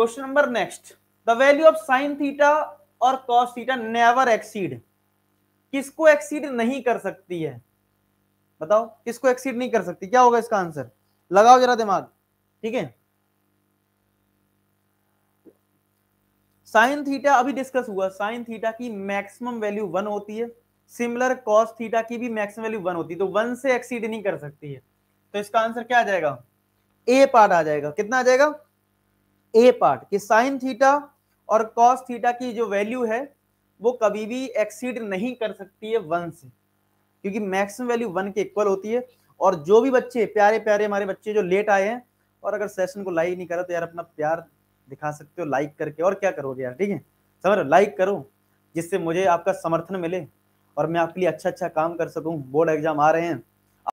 question number next the value of sine theta और cos theta never exceed किसको exceed नहीं कर सकती है बताओ किसको एक्सीड नहीं कर सकती क्या होगा इसका आंसर लगाओ जरा दिमाग ठीक है साइन थीटा अभी डिस्कस हुआ साइन थीटा की मैक्सिमम वैल्यू वन होती है सिमिलर कॉस थीटा की भी मैक्सिमम वैल्यू वन होती है तो वन से एक्सीड नहीं कर सकती है तो इसका आंसर क्या आ जाएगा ए पार्ट आ जाएगा कितना आ जाएगा ए पार्ट कि साइन थीटा और कॉस थीटा की जो वैल्यू है वो कभी भी एक्सीड नहीं कर सकती है वन से क्योंकि मैक्सिमम वैल्यू वन के इक्वल होती है और जो भी बच्चे प्यारे प्यारे हमारे बच्चे जो लेट आए हैं और अगर सेशन को लाइक नहीं करा तो यार अपना प्यार दिखा सकते हो लाइक करके और क्या करोगे यार ठीक है समझ लाइक करो जिससे मुझे आपका समर्थन मिले और मैं आपके लिए अच्छा अच्छा काम कर सकूँ बोर्ड एग्जाम आ रहे हैं